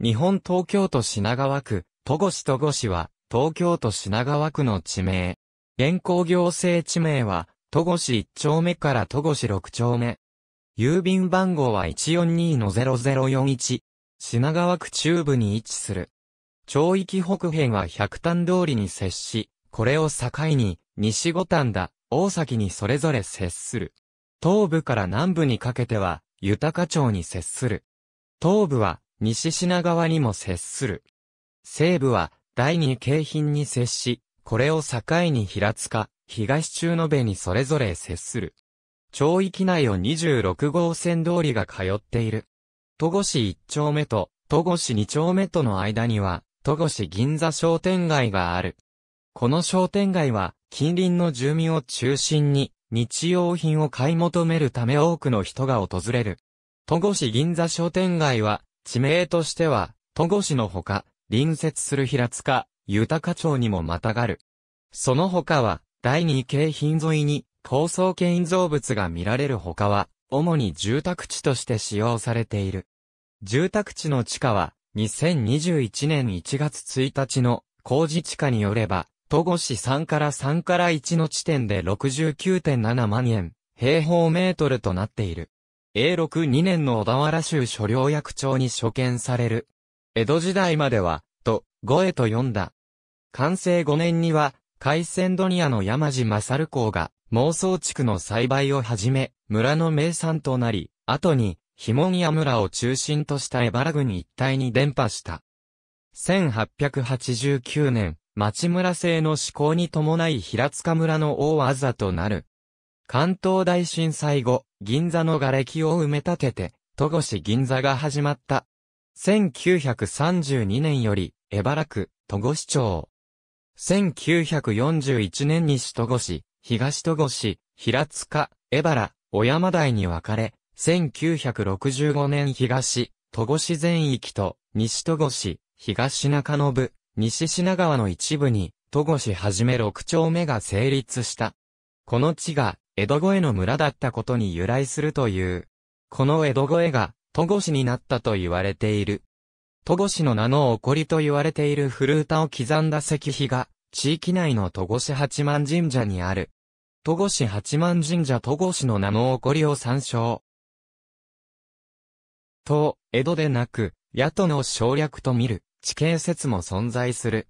日本東京都品川区、戸越戸越は、東京都品川区の地名。現行行政地名は、戸越1丁目から戸越6丁目。郵便番号は142-0041。品川区中部に位置する。町域北辺は百端通りに接し、これを境に、西五端だ、大崎にそれぞれ接する。東部から南部にかけては、豊か町に接する。東部は、西品川にも接する。西部は第二京浜に接し、これを境に平塚、東中野部にそれぞれ接する。町域内を26号線通りが通っている。戸越1丁目と戸越2丁目との間には、戸越銀座商店街がある。この商店街は、近隣の住民を中心に、日用品を買い求めるため多くの人が訪れる。戸越銀座商店街は、地名としては、戸越のほか、隣接する平塚、豊町にもまたがる。その他は、第二京浜沿いに、高層建造物が見られる他は、主に住宅地として使用されている。住宅地の地価は、2021年1月1日の工事地価によれば、戸越3から3から1の地点で69.7万円、平方メートルとなっている。永禄2年の小田原州所領役長に所見される。江戸時代までは、と、五へと読んだ。完成5年には、海鮮ドニアの山地勝公が、妄想地区の栽培をはじめ、村の名産となり、後に、ひもにや村を中心としたエバラ郡一帯に伝播した。1889年、町村制の施行に伴い平塚村の大技となる。関東大震災後、銀座の瓦礫を埋め立てて、戸越銀座が始まった。1932年より、江原区、戸越町。1941年に西戸越、東戸越、平塚、江原、小山台に分かれ、1965年東、戸越全域と、西戸越、東中野部、西品川の一部に、戸越はじめ6丁目が成立した。この地が江戸越えの村だったことに由来するという。この江戸越えが、戸越になったと言われている。戸越の名の起こりと言われている古歌を刻んだ石碑が、地域内の戸越八幡神社にある。戸越八幡神社戸越の名の起こりを参照。と、江戸でなく、野党の省略と見る、地形説も存在する。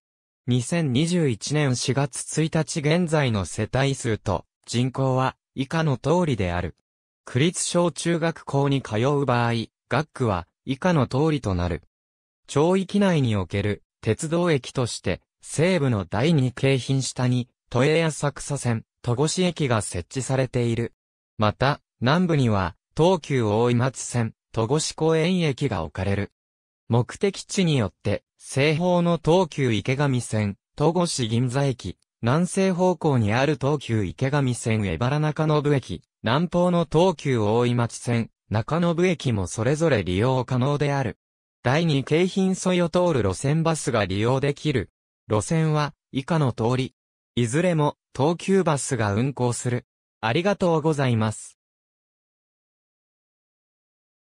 2021年4月1日現在の世帯数と、人口は以下の通りである。区立小中学校に通う場合、学区は以下の通りとなる。町域内における鉄道駅として、西部の第2京浜下に、都営浅草線、戸越駅が設置されている。また、南部には、東急大井町線、戸越公園駅が置かれる。目的地によって、西方の東急池上線、戸越銀座駅、南西方向にある東急池上線江原中延駅、南方の東急大井町線、中延駅もそれぞれ利用可能である。第2京浜沿いを通る路線バスが利用できる。路線は、以下の通り。いずれも、東急バスが運行する。ありがとうございます。